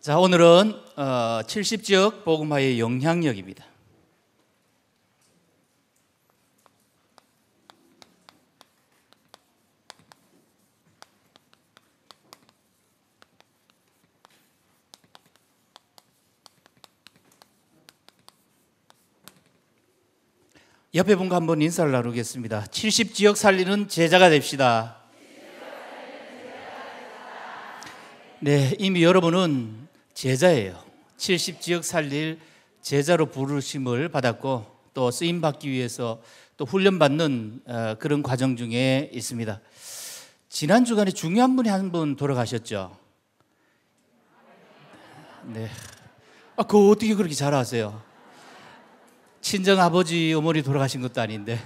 자, 오늘은 70지역 어, 복음화의 영향력입니다. 옆에 분과 한번 인사를 나누겠습니다. 70지역 살리는 제자가 됩시다. 네, 이미 여러분은 제자예요. 70지역 살릴 제자로 부르심을 받았고 또 쓰임 받기 위해서 또 훈련받는 어, 그런 과정 중에 있습니다. 지난 주간에 중요한 분이 한 분 돌아가셨죠. 네. 아, 그 어떻게 그렇게 잘 아세요? 친정 아버지 어머니 돌아가신 것도 아닌데.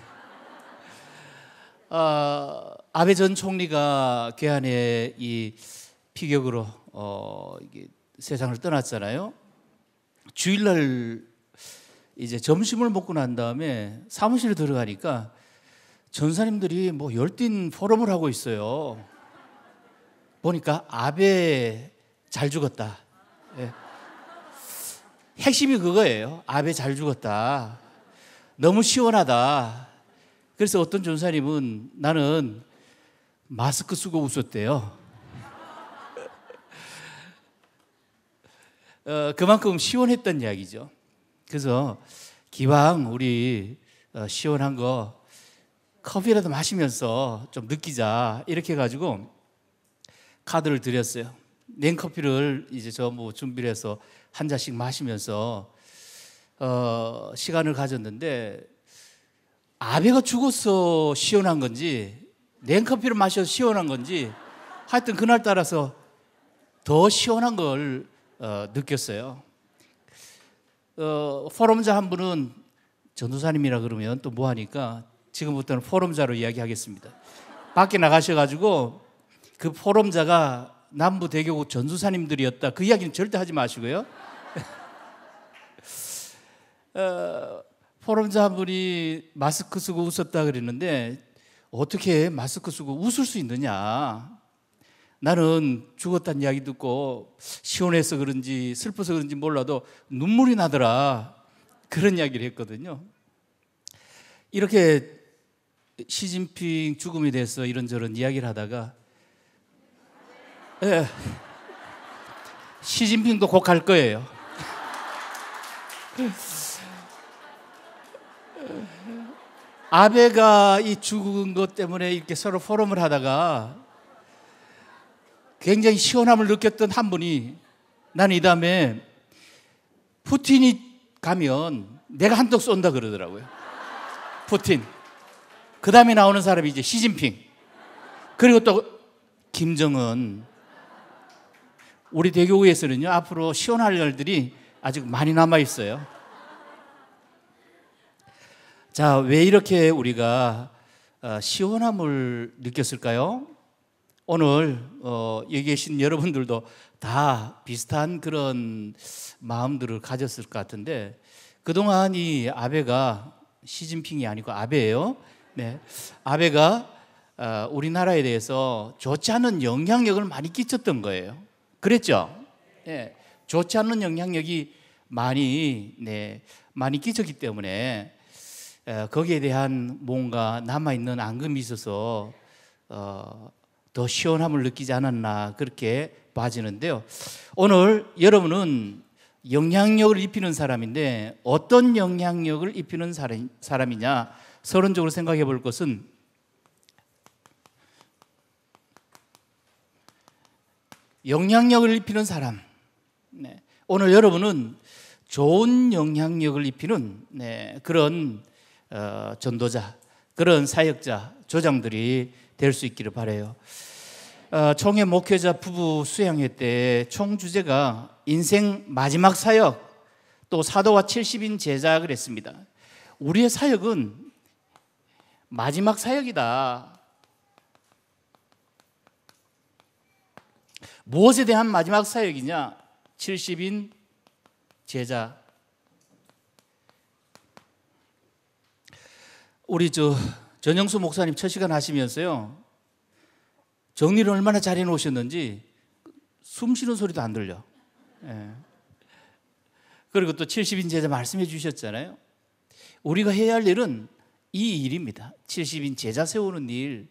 아, 아베 전 총리가 괴한의 이 피격으로 어, 이게 세상을 떠났잖아요. 주일날 이제 점심을 먹고 난 다음에 사무실에 들어가니까 전사님들이 뭐 열띤 포럼을 하고 있어요. 보니까 아베 잘 죽었다. 예. 핵심이 그거예요. 아베 잘 죽었다. 너무 시원하다. 그래서 어떤 전사님은 나는 마스크 쓰고 웃었대요. 어, 그만큼 시원했던 이야기죠. 그래서 기왕 우리 어, 시원한 거 커피라도 마시면서 좀 느끼자 이렇게 해 가지고 카드를 드렸어요. 냉커피를 이제 저 뭐 준비를 해서 한 잔씩 마시면서 어, 시간을 가졌는데 아베가 죽어서 시원한 건지 냉커피를 마셔서 시원한 건지 하여튼 그날 따라서 더 시원한 걸 어, 느꼈어요. 어, 포럼자 한 분은 전도사님이라 그러면 또뭐 하니까 지금부터는 포럼자로 이야기하겠습니다. 밖에 나가셔가지고 그 포럼자가 남부 대교국 전수사님들이었다. 그 이야기는 절대 하지 마시고요. 어, 포럼자 한 분이 마스크 쓰고 웃었다 그랬는데 어떻게 마스크 쓰고 웃을 수 있느냐? 나는 죽었다는 이야기 듣고 시원해서 그런지 슬퍼서 그런지 몰라도 눈물이 나더라. 그런 이야기를 했거든요. 이렇게 시진핑 죽음에 대해서 이런저런 이야기를 하다가 예, 시진핑도 곧갈 거예요. 아베가 이 죽은 것 때문에 이렇게 서로 포럼을 하다가 굉장히 시원함을 느꼈던 한 분이 난 이 다음에 푸틴이 가면 내가 한턱 쏜다 그러더라고요. 푸틴. 그 다음에 나오는 사람이 이제 시진핑. 그리고 또 김정은. 우리 대교구에서는요 앞으로 시원할 열들이 아직 많이 남아 있어요. 자, 왜 이렇게 우리가 어, 시원함을 느꼈을까요? 오늘 어, 여기 계신 여러분들도 다 비슷한 그런 마음들을 가졌을 것 같은데 그동안 이 아베가 시진핑이 아니고 아베예요. 네. 아베가 어, 우리나라에 대해서 좋지 않은 영향력을 많이 끼쳤던 거예요. 그랬죠? 네. 좋지 않은 영향력이 많이 네, 많이 끼쳤기 때문에 어, 거기에 대한 뭔가 남아 있는 앙금이 있어서 어, 더 시원함을 느끼지 않았나 그렇게 봐지는데요. 오늘 여러분은 영향력을 입히는 사람인데 어떤 영향력을 입히는 사람이냐 서론적으로 생각해 볼 것은 영향력을 입히는 사람. 네. 오늘 여러분은 좋은 영향력을 입히는 네. 그런 어, 전도자, 그런 사역자, 조장들이 될수 있기를 바래요. 어, 총회 목회자 부부 수양회 때 총 주제가 인생 마지막 사역 또 사도와 70인 제자 그랬습니다. 우리의 사역은 마지막 사역이다. 무엇에 대한 마지막 사역이냐? 70인 제자. 우리 저 전영수 목사님 첫 시간 하시면서요. 정리를 얼마나 잘 해 놓으셨는지 숨 쉬는 소리도 안 들려. 예. 그리고 또 70인 제자 말씀해 주셨잖아요. 우리가 해야 할 일은 이 일입니다. 70인 제자 세우는 일.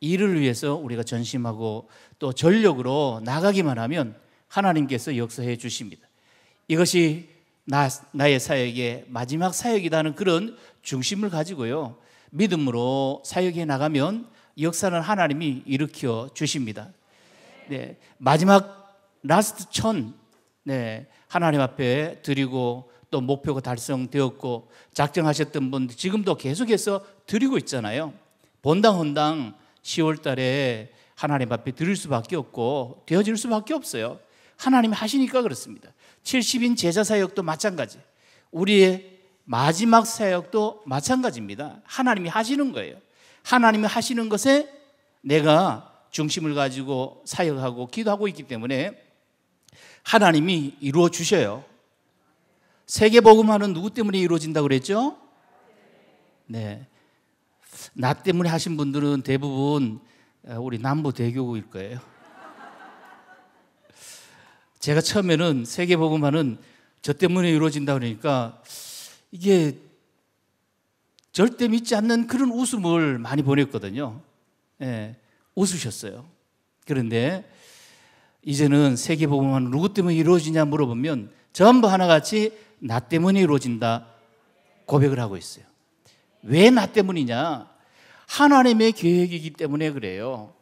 이를 위해서 우리가 전심하고 또 전력으로 나가기만 하면 하나님께서 역사해 주십니다. 이것이 나, 나의 사역의 마지막 사역이라는 그런 중심을 가지고요. 믿음으로 사역에 나가면 역사를 하나님이 일으켜 주십니다. 네. 마지막 라스트 천, 네. 하나님 앞에 드리고 또 목표가 달성되었고 작정하셨던 분 지금도 계속해서 드리고 있잖아요. 본당 헌당 10월 달에 하나님 앞에 드릴 수밖에 없고 되어질 수밖에 없어요. 하나님이 하시니까 그렇습니다. 70인 제자 사역도 마찬가지. 우리의 마지막 사역도 마찬가지입니다. 하나님이 하시는 거예요. 하나님이 하시는 것에 내가 중심을 가지고 사역하고 기도하고 있기 때문에 하나님이 이루어 주셔요. 세계 복음화는 누구 때문에 이루어진다 그랬죠? 네. 나 때문에 하신 분들은 대부분 어, 우리 남부 대교구일 거예요. 제가 처음에는 세계 복음화는 저 때문에 이루어진다 그러니까 이게 절대 믿지 않는 그런 웃음을 많이 보냈거든요. 예, 웃으셨어요. 그런데 이제는 세계복음화 누구 때문에 이루어지냐 물어보면 전부 하나같이 나 때문에 이루어진다 고백을 하고 있어요. 왜 나 때문이냐? 하나님의 계획이기 때문에 그래요.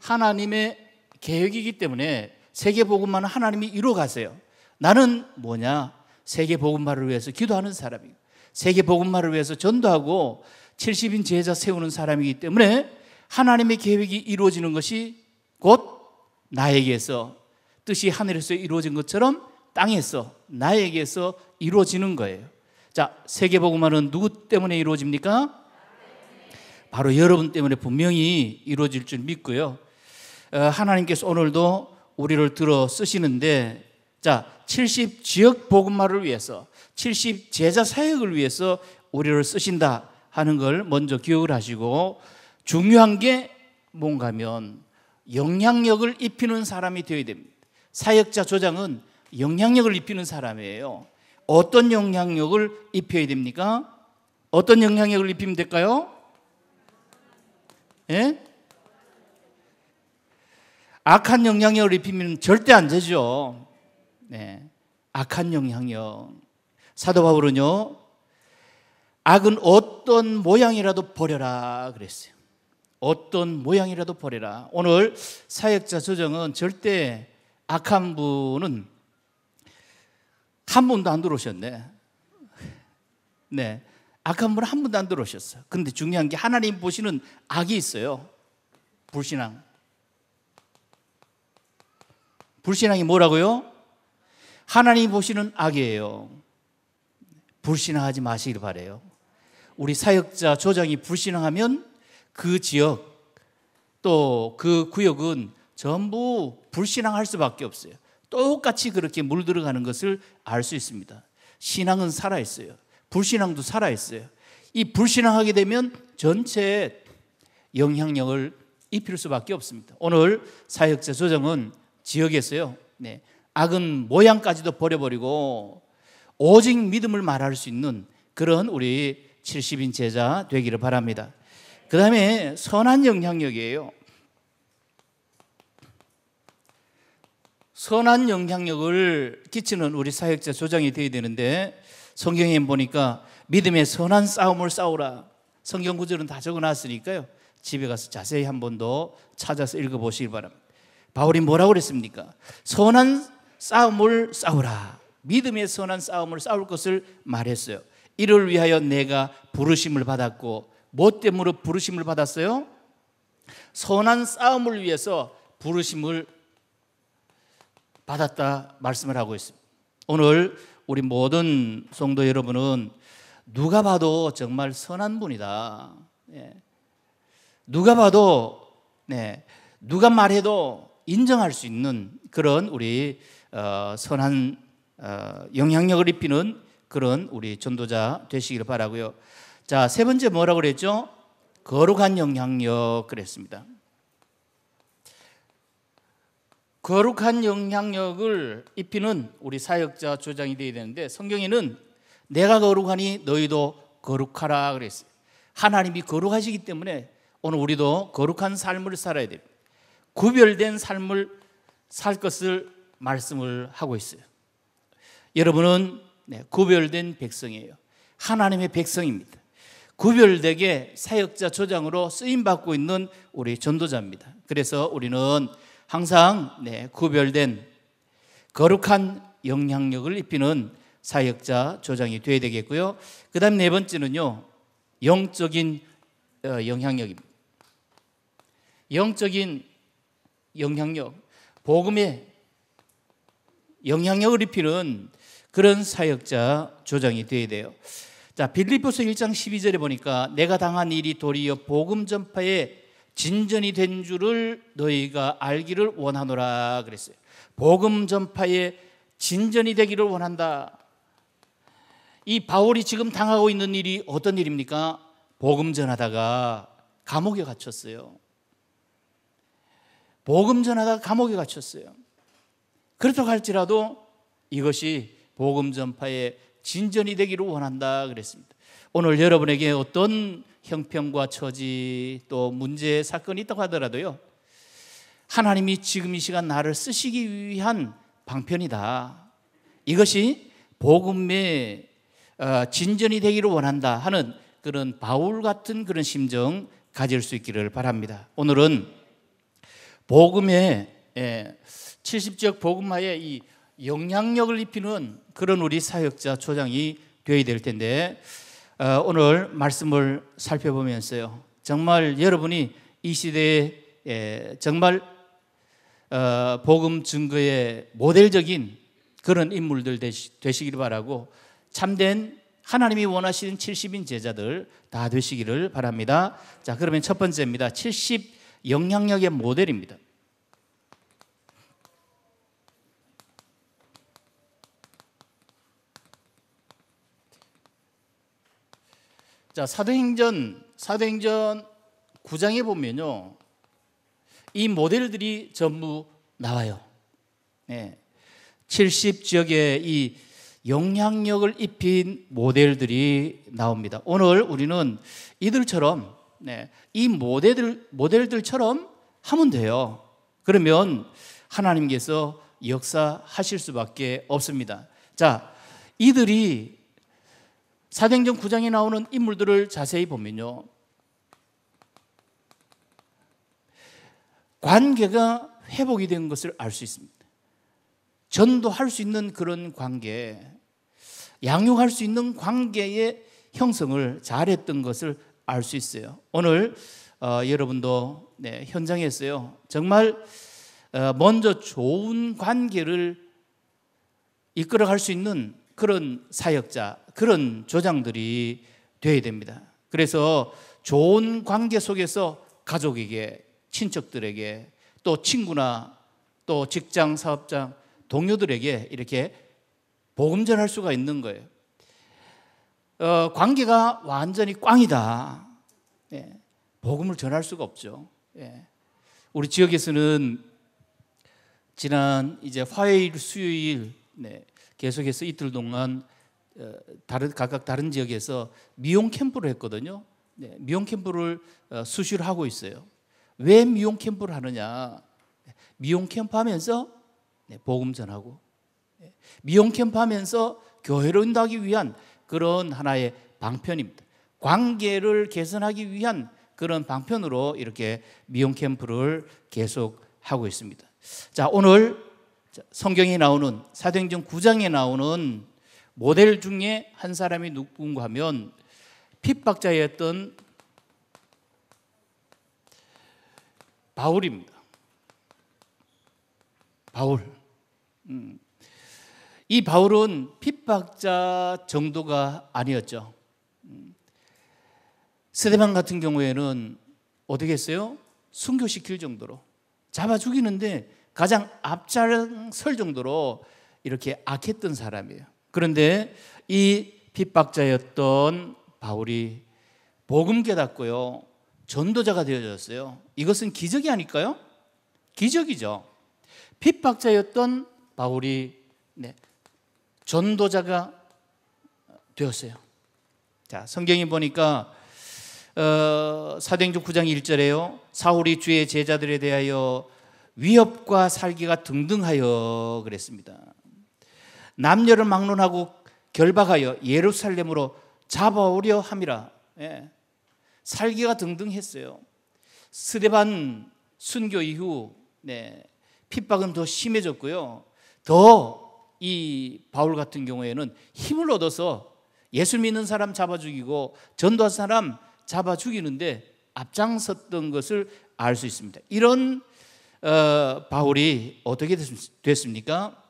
하나님의 계획이기 때문에 세계복음만 하나님이 이루어 가세요. 나는 뭐냐? 세계 복음화를 위해서 기도하는 사람이고 세계 복음화를 위해서 전도하고 70인 제자 세우는 사람이기 때문에 하나님의 계획이 이루어지는 것이 곧 나에게서 뜻이 하늘에서 이루어진 것처럼 땅에서 나에게서 이루어지는 거예요. 자, 세계 복음화는 누구 때문에 이루어집니까? 바로 여러분 때문에 분명히 이루어질 줄 믿고요. 어, 하나님께서 오늘도 우리를 들어 쓰시는데 자, 70 지역 복음화를 위해서 70 제자 사역을 위해서 우리를 쓰신다 하는 걸 먼저 기억을 하시고 중요한 게 뭔가면 영향력을 입히는 사람이 되어야 됩니다. 사역자 조장은 영향력을 입히는 사람이에요. 어떤 영향력을 입혀야 됩니까? 어떤 영향력을 입히면 될까요? 예? 악한 영향력을 입히면 절대 안 되죠. 네. 악한 영향이요. 사도 바울은요. 악은 어떤 모양이라도 버려라 그랬어요. 어떤 모양이라도 버려라. 오늘 사역자 조정은 절대 악한 분은 한 분도 안 들어오셨네. 네. 악한 분은 한 분도 안 들어오셨어. 근데 중요한 게 하나님 보시는 악이 있어요. 불신앙. 불신앙이 뭐라고요? 하나님 이 보시는 악이에요. 불신하지 마시길 바래요. 우리 사역자 조장이 불신하면 그 지역 또 그 구역은 전부 불신앙할 수밖에 없어요. 똑같이 그렇게 물들어가는 것을 알 수 있습니다. 신앙은 살아 있어요. 불신앙도 살아 있어요. 이 불신앙하게 되면 전체에 영향력을 입힐 수밖에 없습니다. 오늘 사역자 조정은 지역에서요. 네. 악은 모양까지도 버려버리고 오직 믿음을 말할 수 있는 그런 우리 70인 제자 되기를 바랍니다. 그 다음에 선한 영향력이에요. 선한 영향력을 끼치는 우리 사역자 조장이 되어야 되는데 성경에 보니까 믿음의 선한 싸움을 싸우라. 성경 구절은 다 적어놨으니까요. 집에 가서 자세히 한 번 더 찾아서 읽어보시기 바랍니다. 바울이 뭐라고 그랬습니까? 선한 싸움을 싸우라. 믿음의 선한 싸움을 싸울 것을 말했어요. 이를 위하여 내가 부르심을 받았고 뭐 때문에 부르심을 받았어요? 선한 싸움을 위해서 부르심을 받았다 말씀을 하고 있습니다. 오늘 우리 모든 성도 여러분은 누가 봐도 정말 선한 분이다. 예. 누가 봐도 네. 누가 말해도 인정할 수 있는 그런 우리 어, 선한 어, 영향력을 입히는 그런 우리 전도자 되시기를 바라고요. 자, 세 번째 뭐라고 그랬죠? 거룩한 영향력 그랬습니다. 거룩한 영향력을 입히는 우리 사역자 조장이 되어야 되는데 성경에는 내가 거룩하니 너희도 거룩하라 그랬어요. 하나님이 거룩하시기 때문에 오늘 우리도 거룩한 삶을 살아야 됩니다. 구별된 삶을 살 것을 말씀을 하고 있어요. 여러분은 네, 구별된 백성이에요. 하나님의 백성입니다. 구별되게 사역자 조장으로 쓰임받고 있는 우리 전도자입니다. 그래서 우리는 항상 네, 구별된 거룩한 영향력을 입히는 사역자 조장이 되어야 되겠고요. 그 다음 네 번째는요, 영적인 어, 영향력입니다. 영적인 영향력, 복음의 영향력을 입히는 그런 사역자 조장이 되어야 돼요. 자, 빌립보서 1장 12절에 보니까 내가 당한 일이 도리어 복음 전파에 진전이 된 줄을 너희가 알기를 원하노라 그랬어요. 복음 전파에 진전이 되기를 원한다. 이 바울이 지금 당하고 있는 일이 어떤 일입니까? 복음 전하다가 감옥에 갇혔어요. 복음 전하다가 감옥에 갇혔어요. 그렇다고 할지라도 이것이 복음 전파의 진전이 되기를 원한다 그랬습니다. 오늘 여러분에게 어떤 형편과 처지 또 문제 사건이 있다고 하더라도요. 하나님이 지금 이 시간 나를 쓰시기 위한 방편이다. 이것이 복음의 어, 진전이 되기를 원한다 하는 그런 바울 같은 그런 심정 가질 수 있기를 바랍니다. 오늘은 복음의 예, 70지역 복음화에 이 영향력을 입히는 그런 우리 사역자 초장이 되어야 될 텐데 어, 오늘 말씀을 살펴보면서요 정말 여러분이 이 시대에 예, 정말 어, 복음 증거의 모델적인 그런 인물들 되시, 되시기를 바라고 참된 하나님이 원하시는 70인 제자들 다 되시기를 바랍니다. 자, 그러면 첫 번째입니다. 70 영향력의 모델입니다. 자, 사도행전 사도행전 9장에 보면요. 이 모델들이 전부 나와요. 네. 70 지역에 이 영향력을 입힌 모델들이 나옵니다. 오늘 우리는 이들처럼 네, 이 모델들 모델들처럼 하면 돼요. 그러면 하나님께서 역사하실 수밖에 없습니다. 자, 이들이 사도행전 9장에 나오는 인물들을 자세히 보면요. 관계가 회복이 된 것을 알 수 있습니다. 전도할 수 있는 그런 관계, 양육할 수 있는 관계의 형성을 잘했던 것을 알 수 있어요. 오늘 어, 여러분도 네, 현장에서요. 정말 어, 먼저 좋은 관계를 이끌어갈 수 있는 그런 사역자, 그런 조장들이 되어야 됩니다. 그래서 좋은 관계 속에서 가족에게, 친척들에게, 또 친구나 또 직장, 사업장, 동료들에게 이렇게 복음 전할 수가 있는 거예요. 어, 관계가 완전히 꽝이다. 예, 복음을 전할 수가 없죠. 예. 우리 지역에서는 지난 이제 화요일, 수요일 네, 계속해서 이틀 동안 어, 다른 각각 다른 지역에서 미용 캠프를 했거든요. 네, 미용 캠프를 어, 수시로 하고 있어요. 왜 미용 캠프를 하느냐? 미용 캠프 하면서 네, 복음 전하고 네, 미용 캠프 하면서 교회로 인도하기 위한 그런 하나의 방편입니다. 관계를 개선하기 위한 그런 방편으로 이렇게 미용 캠프를 계속 하고 있습니다. 자, 오늘 성경에 나오는 사도행전 9장에 나오는 모델 중에 한 사람이 누군가 하면 핍박자였던 바울입니다. 바울. 음. 이 바울은 핍박자 정도가 아니었죠. 음. 스데반 같은 경우에는 어떻게 했어요? 순교시킬 정도로 잡아 죽이는데 가장 앞장설 자 정도로 이렇게 악했던 사람이에요. 그런데 이 핍박자였던 바울이 복음 깨닫고요. 전도자가 되어졌어요. 이것은 기적이 아닐까요? 기적이죠. 핍박자였던 바울이 네, 전도자가 되었어요. 자, 성경에 보니까 어, 사도행전 9장 1절에요. 사울이 주의 제자들에 대하여 위협과 살기가 등등하여 그랬습니다. 남녀를 막론하고 결박하여 예루살렘으로 잡아오려 함이라. 예. 살기가 등등했어요. 스데반 순교 이후 네. 핍박은 더 심해졌고요. 더 이 바울 같은 경우에는 힘을 얻어서 예수 믿는 사람 잡아 죽이고 전도한 사람 잡아 죽이는데 앞장섰던 것을 알 수 있습니다. 이런 어, 바울이 어떻게 됐습니까?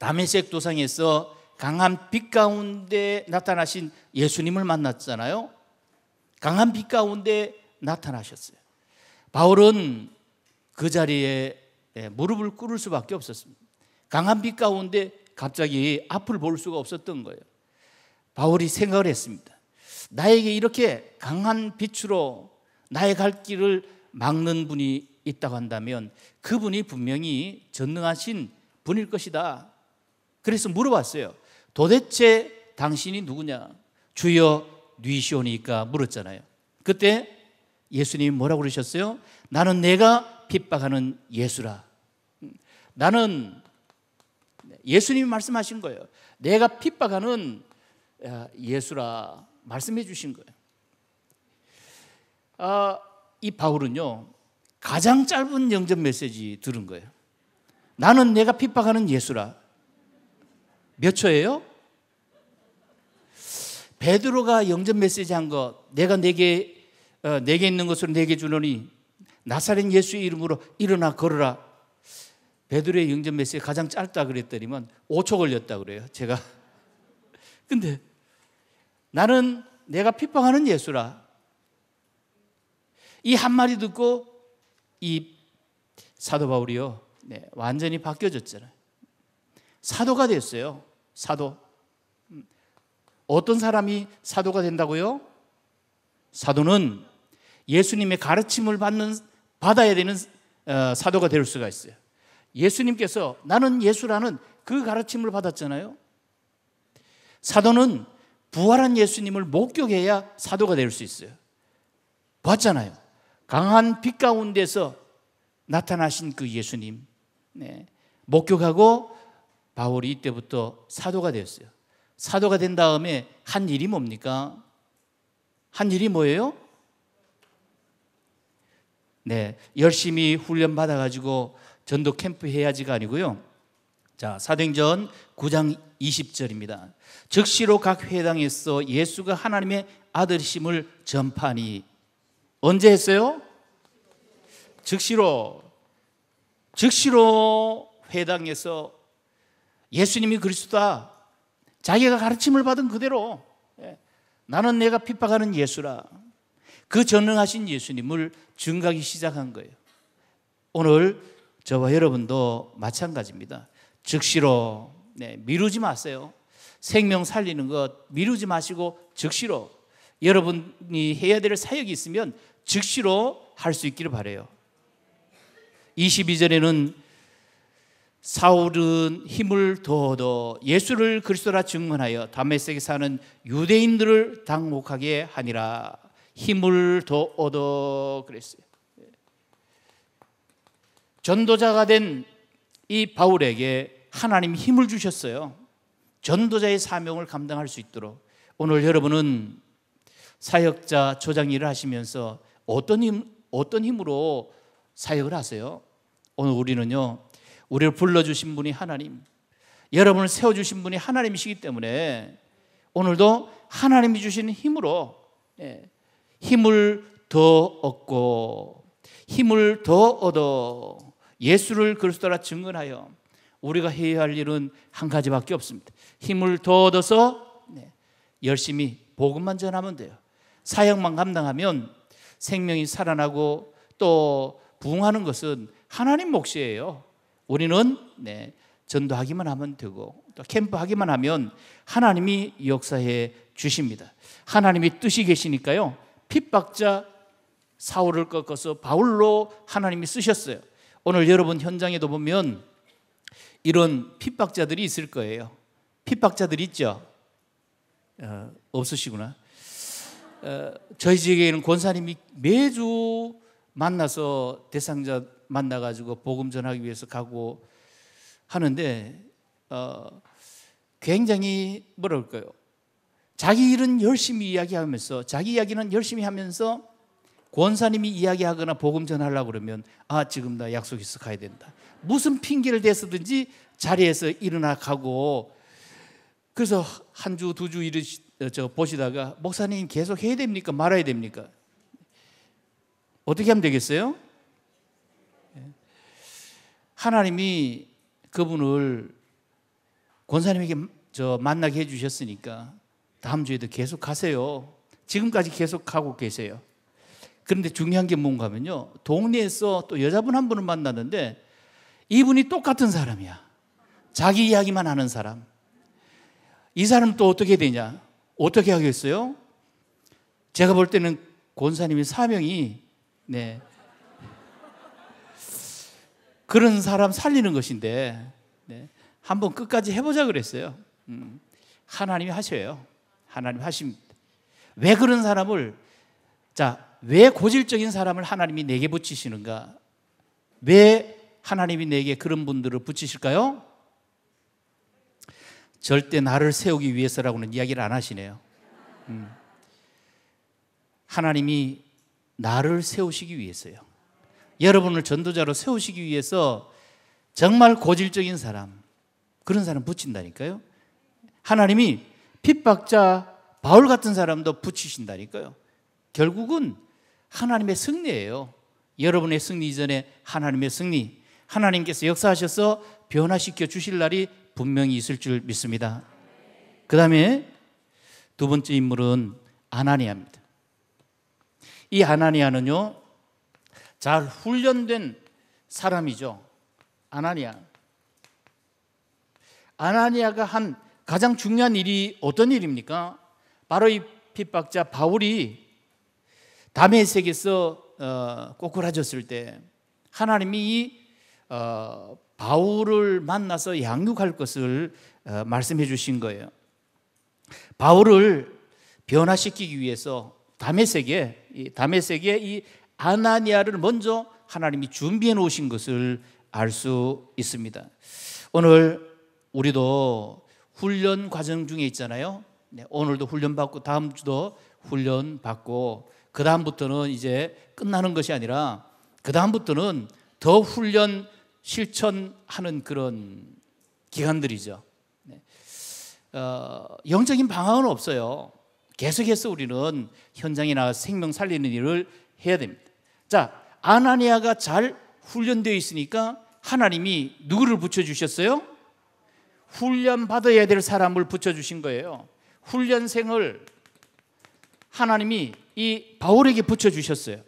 다메섹 도상에서 강한 빛 가운데 나타나신 예수님을 만났잖아요. 강한 빛 가운데 나타나셨어요. 바울은 그 자리에 예, 무릎을 꿇을 수밖에 없었습니다. 강한 빛 가운데 갑자기 앞을 볼 수가 없었던 거예요. 바울이 생각을 했습니다. 나에게 이렇게 강한 빛으로 나의 갈 길을 막는 분이 있다고 한다면 그분이 분명히 전능하신 분일 것이다. 그래서 물어봤어요. 도대체 당신이 누구냐? 주여 뉘시오니까 물었잖아요. 그때 예수님이 뭐라고 그러셨어요? 나는 내가 핍박하는 예수라. 나는 예수님이 말씀하신 거예요. 내가 핍박하는 아, 예수라 말씀해 주신 거예요. 아, 이 바울은요, 가장 짧은 영접 메시지 들은 거예요. 나는 내가 핍박하는 예수라. 몇 초예요? 베드로가 영접 메시지 한 거, 내가 내게 어, 내게 있는 것을 내게 주노니 나사렛 예수의 이름으로 일어나 걸으라. 베드로의 영접 메시지 가장 짧다 그랬더니만 5초 걸렸다 그래요. 제가 근데 나는 내가 핍박하는 예수라. 이 한마디 듣고 이 사도 바울이요. 네, 완전히 바뀌어졌잖아요. 사도가 됐어요. 사도. 음. 어떤 사람이 사도가 된다고요? 사도는 예수님의 가르침을 받는 받아야 되는 어, 사도가 될 수가 있어요. 예수님께서 나는 예수라는 그 가르침을 받았잖아요. 사도는 부활한 예수님을 목격해야 사도가 될 수 있어요. 봤잖아요. 강한 빛 가운데서 나타나신 그 예수님 네. 목격하고 바울이 이때부터 사도가 되었어요. 사도가 된 다음에 한 일이 뭡니까? 한 일이 뭐예요? 네, 열심히 훈련 받아 가지고 전도 캠프 해야지가 아니고요. 자, 사도행전 9장 20절입니다. 즉시로 각 회당에서 예수가 하나님의 아들심을 전파하니 언제 했어요? 즉시로 즉시로 회당에서 예수님이 그리스도다. 자기가 가르침을 받은 그대로 예. 나는 내가 핍박하는 예수라. 그 전능하신 예수님을 증가하기 시작한 거예요. 오늘 저와 여러분도 마찬가지입니다. 즉시로 네, 미루지 마세요. 생명 살리는 것 미루지 마시고 즉시로 여러분이 해야 될 사역이 있으면 즉시로 할 수 있기를 바래요. 22절에는 사울은 힘을 더얻 예수를 그리스도라 증언하여 다메섹에 사는 유대인들을 당혹하게 하니라 힘을 더 얻어 그랬어요. 전도자가 된 이 바울에게 하나님 힘을 주셨어요. 전도자의 사명을 감당할 수 있도록 오늘 여러분은 사역자 조장 일을 하시면서 어떤 힘 어떤 힘으로 사역을 하세요? 오늘 우리는요. 우리를 불러 주신 분이 하나님. 여러분을 세워 주신 분이 하나님이시기 때문에 오늘도 하나님이 주시 힘으로 예, 힘을 더 얻고 힘을 더 얻어 예수를 그리스도라 증언하여 우리가 해야 할 일은 한 가지밖에 없습니다. 힘을 더 얻어서 네, 열심히 복음만 전하면 돼요. 사역만 감당하면 생명이 살아나고 또 부흥하는 것은 하나님 몫이에요. 우리는 네, 전도하기만 하면 되고 또 캠프하기만 하면 하나님이 역사해 주십니다. 하나님이 뜻이 계시니까요. 핍박자 사울을 꺾어서 바울로 하나님이 쓰셨어요. 오늘 여러분 현장에도 보면 이런 핍박자들이 있을 거예요. 핍박자들 있죠? 어, 없으시구나. 어, 저희 지역에 있는 권사님이 매주 만나서 대상자 만나가지고 복음 전하기 위해서 가고 하는데 어, 굉장히 뭐랄까요? 자기 일은 열심히 이야기하면서 자기 이야기는 열심히 하면서 권사님이 이야기하거나 복음 전하려고 그러면 아 지금 나 약속 있어 가야 된다. 무슨 핑계를 대서든지 자리에서 일어나 가고 그래서 한 주 두주 주 어, 저 보시다가 목사님 계속 해야 됩니까 말아야 됩니까? 어떻게 하면 되겠어요? 예. 하나님이 그분을 권사님에게 저 만나게 해주셨으니까 다음 주에도 계속 가세요. 지금까지 계속 가고 계세요. 그런데 중요한 게 뭔가 하면요. 동네에서 또 여자분 한 분을 만났는데 이분이 똑같은 사람이야. 자기 이야기만 하는 사람. 이 사람 또 어떻게 되냐? 어떻게 하겠어요? 제가 볼 때는 권사님의 사명이 네. 그런 사람 살리는 것인데 네. 한번 끝까지 해보자 그랬어요. 음. 하나님이 하셔요. 하나님 하십니다. 왜 그런 사람을 자, 왜 고질적인 사람을 하나님이 내게 붙이시는가? 왜 하나님이 내게 그런 분들을 붙이실까요? 절대 나를 세우기 위해서라고는 이야기를 안 하시네요. 음. 하나님이 나를 세우시기 위해서요. 여러분을 전도자로 세우시기 위해서 정말 고질적인 사람, 그런 사람 붙인다니까요. 하나님이 핍박자 바울 같은 사람도 붙이신다니까요. 결국은 하나님의 승리예요. 여러분의 승리 이전에 하나님의 승리. 하나님께서 역사하셔서 변화시켜 주실 날이 분명히 있을 줄 믿습니다. 그 다음에 두 번째 인물은 아나니아입니다. 이 아나니아는요, 잘 훈련된 사람이죠. 아나니아. 아나니아가 한 가장 중요한 일이 어떤 일입니까? 바로 이 핍박자 바울이 담메색에서 어, 꼬꾸라졌을 때 하나님이 이 어, 바울을 만나서 양육할 것을 어, 말씀해 주신 거예요. 바울을 변화시키기 위해서 다메섹에 다메섹에 이 아나니아를 먼저 하나님이 준비해 놓으신 것을 알 수 있습니다. 오늘 우리도 훈련 과정 중에 있잖아요. 네, 오늘도 훈련 받고 다음 주도 훈련 받고 그 다음부터는 이제 끝나는 것이 아니라 그 다음부터는 더 훈련 실천하는 그런 기관들이죠 네. 어, 영적인 방황은 없어요. 계속해서 우리는 현장에 나가 생명 살리는 일을 해야 됩니다. 자, 아나니아가 잘 훈련되어 있으니까 하나님이 누구를 붙여주셨어요? 훈련받아야 될 사람을 붙여주신 거예요. 훈련생을 하나님이 이 바울에게 붙여주셨어요.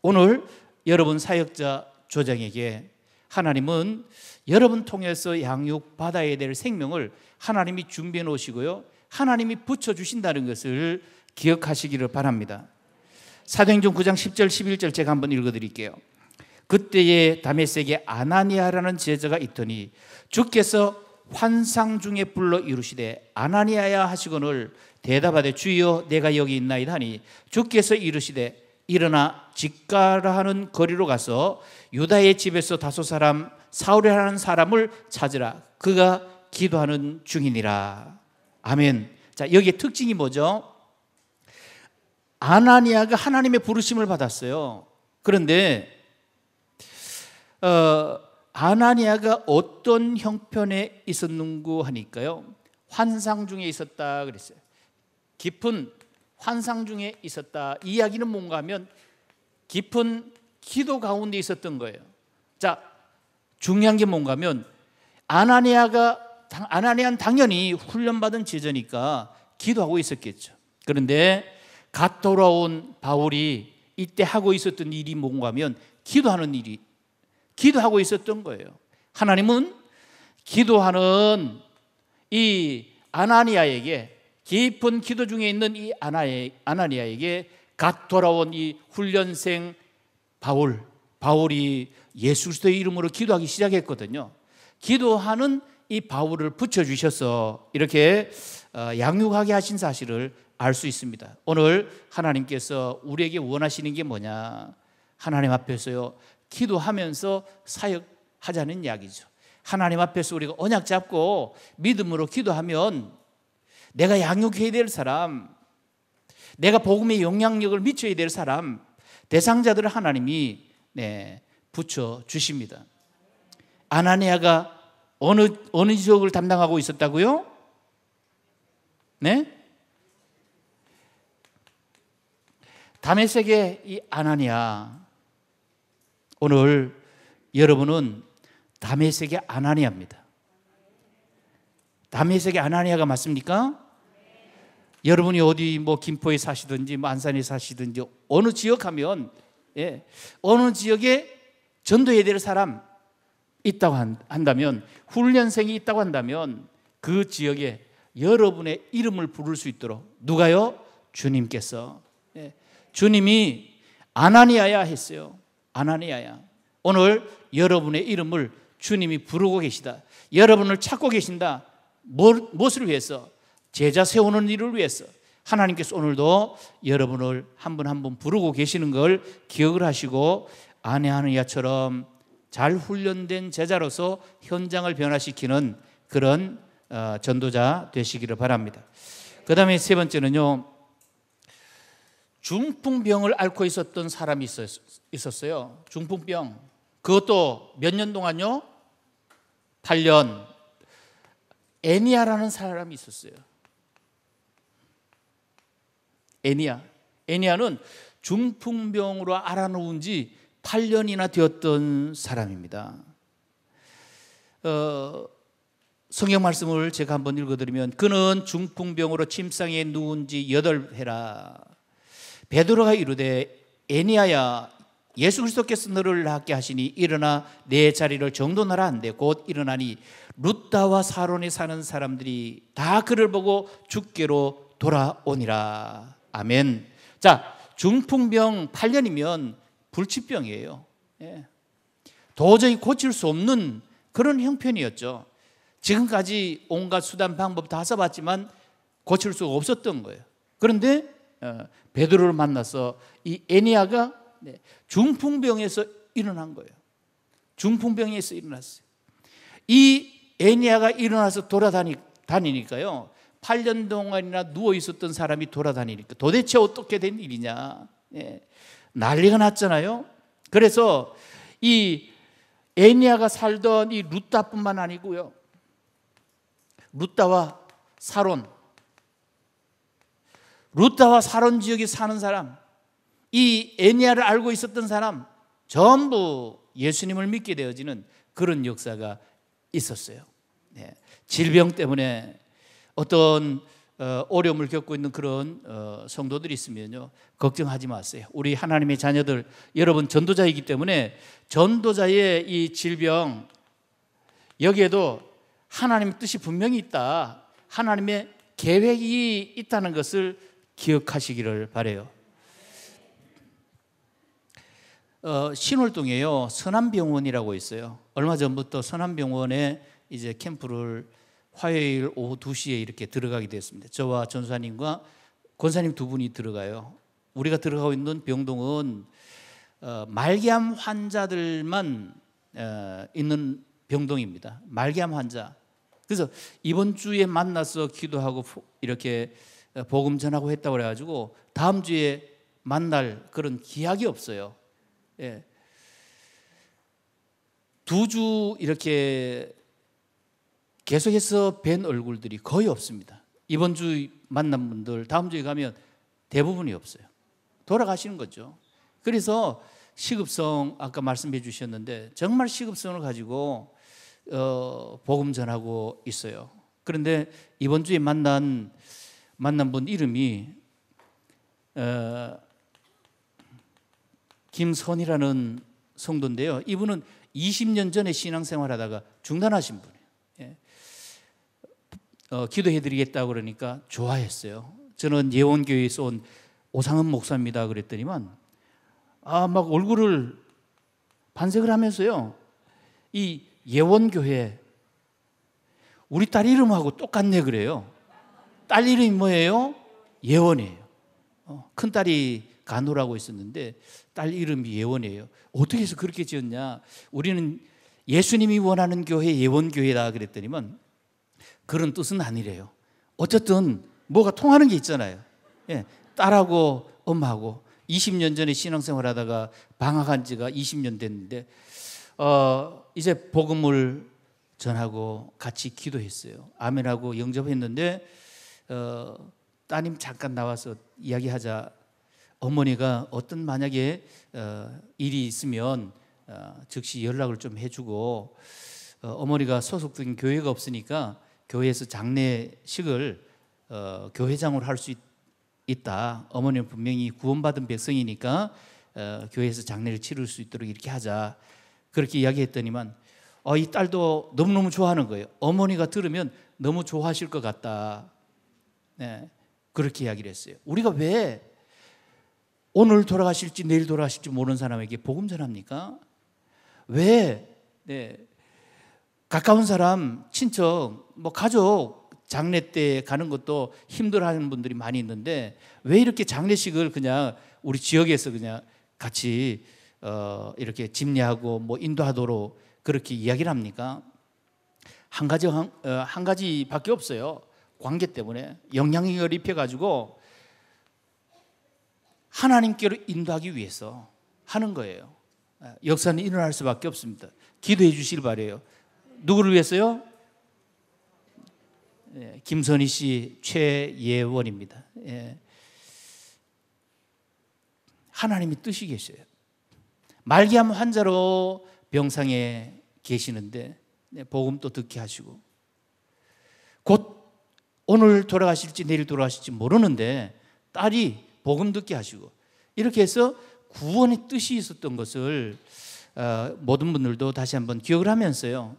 오늘 여러분 사역자 조장에게 하나님은 여러분 통해서 양육받아야 될 생명을 하나님이 준비해 놓으시고요. 하나님이 붙여주신다는 것을 기억하시기를 바랍니다. 사도행전 9장 10절 11절 제가 한번 읽어드릴게요. 그때에 다메섹에 아나니아라는 제자가 있더니 주께서 환상 중에 불러 이르시되 아나니아야 하시거늘 대답하되 주여 내가 여기 있나이다 하니 주께서 이르시되 일어나 직가라 하는 거리로 가서 유다의 집에서 다섯 사람 사울이라는 사람을 찾으라. 그가 기도하는 중이니라. 아멘. 자, 여기에 특징이 뭐죠? 아나니아가 하나님의 부르심을 받았어요. 그런데 어, 아나니아가 어떤 형편에 있었는고 하니까요. 환상 중에 있었다 그랬어요. 깊은 환상 중에 있었다. 이야기는 뭔가 하면 깊은 기도 가운데 있었던 거예요. 자, 중요한 게 뭔가 하면 아나니아가 아나니아 당연히 훈련받은 제자니까 기도하고 있었겠죠. 그런데 갓 돌아온 바울이 이때 하고 있었던 일이 뭔가 하면 기도하는 일이 기도하고 있었던 거예요. 하나님은 기도하는 이 아나니아에게 깊은 기도 중에 있는 이 아나니아에게 갓 돌아온 이 훈련생 바울, 바울이 예수 그리스도의 이름으로 기도하기 시작했거든요. 기도하는 이 바울을 붙여 주셔서 이렇게 어, 양육하게 하신 사실을 알 수 있습니다. 오늘 하나님께서 우리에게 원하시는 게 뭐냐? 하나님 앞에서요. 기도하면서 사역하자는 이야기죠. 하나님 앞에서 우리가 언약 잡고 믿음으로 기도하면 내가 양육해야 될 사람, 내가 복음의 영향력을 미쳐야 될 사람, 대상자들을 하나님이 네, 붙여 주십니다. 아나니아가 어느 어느 지역을 담당하고 있었다고요? 네? 다메섹의 이 아나니아 오늘 여러분은 다메섹의 아나니아입니다. 담에색이 아나니아가 맞습니까? 여러분이 어디 뭐 김포에 사시든지 뭐산에 사시든지 어느 지역 하면 예, 어느 지역에 전도해야 될 사람 있다고 한다면 훈련생이 있다고 한다면 그 지역에 여러분의 이름을 부를 수 있도록 누가요? 주님께서 예, 주님이 아나니아야 했어요. 아나니아야. 오늘 여러분의 이름을 주님이 부르고 계시다. 여러분을 찾고 계신다. 뭘, 뭐, 무엇을 위해서? 제자 세우는 일을 위해서 하나님께서 오늘도 여러분을 한 분 한 분 부르고 계시는 걸 기억을 하시고 아내 하는 야처럼 잘 훈련된 제자로서 현장을 변화시키는 그런 어, 전도자 되시기를 바랍니다. 그 다음에 세 번째는요, 중풍병을 앓고 있었던 사람이 있었어요. 중풍병. 그것도 몇 년 동안요? 8년, 애니아라는 사람이 있었어요. 애니아. 애니아는 중풍병으로 알아놓은 지 8년이나 되었던 사람입니다. 어, 성경 말씀을 제가 한번 읽어드리면 그는 중풍병으로 침상에 누운 지 8회라 베드로가 이르되 애니아야 예수 그리스도께서 너를 낳게 하시니 일어나 내 자리를 정돈하라 한데 곧 일어나니 루다와 사론에 사는 사람들이 다 그를 보고 죽게로 돌아오니라. 아멘. 자, 중풍병 8년이면 불치병이에요. 예. 도저히 고칠 수 없는 그런 형편이었죠. 지금까지 온갖 수단 방법 다 써봤지만 고칠 수가 없었던 거예요. 그런데 어, 베드로를 만나서 이 에니아가 네. 중풍병에서 일어난 거예요. 중풍병에서 일어났어요. 이 애니아가 일어나서 돌아다니니까요. 8년 동안이나 누워 있었던 사람이 돌아다니니까 도대체 어떻게 된 일이냐. 예. 난리가 났잖아요. 그래서 이 에니아가 살던 이 루타뿐만 아니고요. 루타와 사론. 루타와 사론 지역에 사는 사람. 이 에니아를 알고 있었던 사람 전부 예수님을 믿게 되어지는 그런 역사가 있었어요. 네. 질병 때문에 어떤 어, 려움을 겪고 있는 그런 어, 성도들이 있으면요 걱정하지 마세요. 우리 하나님의 자녀들 여러분 전도자이기 때문에 전도자의 이 질병 여기에도 하나님의 뜻이 분명히 있다. 하나님의 계획이 있다는 것을 기억하시기를 바래요. 어, 신월동에요 선암병원이라고 있어요. 얼마 전부터 선암병원에 이제 캠프를 화요일 오후 2시에 이렇게 들어가게 됐습니다. 저와 전사님과 권사님 두 분이 들어가요. 우리가 들어가고 있는 병동은 어, 말기암 환자들만 어, 있는 병동입니다. 말기암 환자. 그래서 이번 주에 만나서 기도하고 이렇게 어, 복음 전하고 했다고 그래가지고 다음 주에 만날 그런 기약이 없어요. 예. 두 주 이렇게 계속해서 뵌 얼굴들이 거의 없습니다. 이번 주 만난 분들 다음 주에 가면 대부분이 없어요. 돌아가시는 거죠. 그래서 시급성 아까 말씀해 주셨는데 정말 시급성을 가지고 어, 복음 전하고 있어요. 그런데 이번 주에 만난 만난 분 이름이 어, 김선이라는 성도인데요. 이분은 20년 전에 신앙생활 하다가 중단하신 분이에요. 예. 어, 기도해드리겠다고 그러니까 좋아했어요. 저는 예원교회에서 온 오상은 목사입니다. 그랬더니만 아, 막 얼굴을 반색을 하면서요. 이 예원교회 우리 딸 이름하고 똑같네 그래요. 딸 이름이 뭐예요? 예원이에요. 어, 큰 딸이 가노라고 있었는데 딸 이름이 예원이에요. 어떻게 해서 그렇게 지었냐? 우리는 예수님이 원하는 교회 예원교회다 그랬더니만 그런 뜻은 아니래요. 어쨌든 뭐가 통하는 게 있잖아요. 예, 딸하고 엄마하고 20년 전에 신앙생활 하다가 방학한 지가 20년 됐는데 어, 이제 복음을 전하고 같이 기도했어요. 아멘하고 영접했는데 어, 따님 잠깐 나와서 이야기하자 어머니가 어떤 만약에 어, 일이 있으면 어, 즉시 연락을 좀 해주고 어, 어머니가 소속된 교회가 없으니까 교회에서 장례식을 어, 교회장으로 할 수 있다. 어머니는 분명히 구원받은 백성이니까 어, 교회에서 장례를 치를 수 있도록 이렇게 하자. 그렇게 이야기했더니만 어, 이 딸도 너무너무 좋아하는 거예요. 어머니가 들으면 너무 좋아하실 것 같다. 네, 그렇게 이야기를 했어요. 우리가 왜 오늘 돌아가실지 내일 돌아가실지 모르는 사람에게 복음 전합니까? 왜 네. 가까운 사람, 친척, 뭐 가족 장례 때 가는 것도 힘들어하는 분들이 많이 있는데 왜 이렇게 장례식을 그냥 우리 지역에서 그냥 같이 어, 이렇게 집례하고 뭐 인도하도록 그렇게 이야기를 합니까? 한 가지 한, 어, 한 가지밖에 없어요. 관계 때문에 영향력을 입혀가지고 하나님께로 인도하기 위해서 하는 거예요. 아, 역사는 일어날 수밖에 없습니다. 기도해 주시길 바래요. 누구를 위해서요? 예, 김선희 씨 최예원입니다. 예. 하나님이 뜻이 계셔요. 말기암 환자로 병상에 계시는데 네, 복음또 듣게 하시고 곧 오늘 돌아가실지 내일 돌아가실지 모르는데 딸이 복음 듣게 하시고 이렇게 해서 구원의 뜻이 있었던 것을 어, 모든 분들도 다시 한번 기억을 하면서요.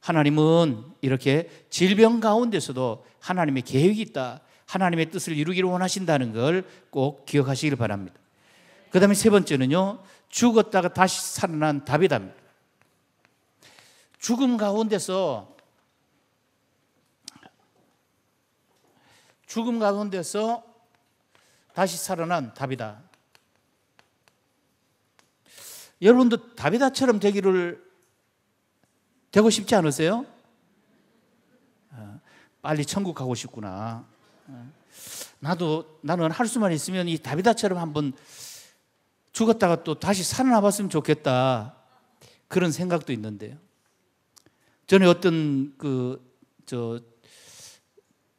하나님은 이렇게 질병 가운데서도 하나님의 계획이 있다. 하나님의 뜻을 이루기를 원하신다는 걸 꼭 기억하시길 바랍니다. 그 다음에 세 번째는요, 죽었다가 다시 살아난 답이다입니다 죽음 가운데서, 죽음 가운데서 다시 살아난 다비다. 여러분도 다비다처럼 되기를 되고 싶지 않으세요? 아, 빨리 천국 가고 싶구나. 아, 나도 나는 할 수만 있으면 이 다비다처럼 한번 죽었다가 또 다시 살아나봤으면 좋겠다 그런 생각도 있는데요. 전에 어떤 그 저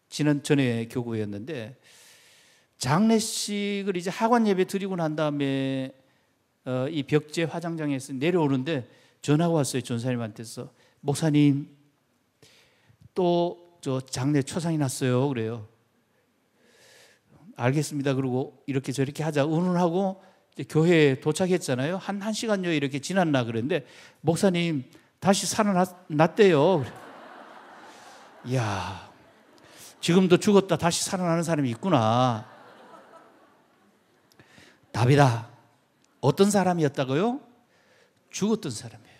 지난 전에 교구였는데 장례식을 이제 하관 예배 드리고 난 다음에 어, 이 벽제 화장장에서 내려오는데 전화가 왔어요 전사님한테서 목사님 또 저 장례 초상이 났어요 그래요 알겠습니다 그러고 이렇게 저렇게 하자 운운하고 교회에 도착했잖아요 한 한 시간여 이렇게 지났나 그랬는데 목사님 다시 살아났대요 이야 지금도 죽었다 다시 살아나는 사람이 있구나 답이다. 어떤 사람이었다고요? 죽었던 사람이에요.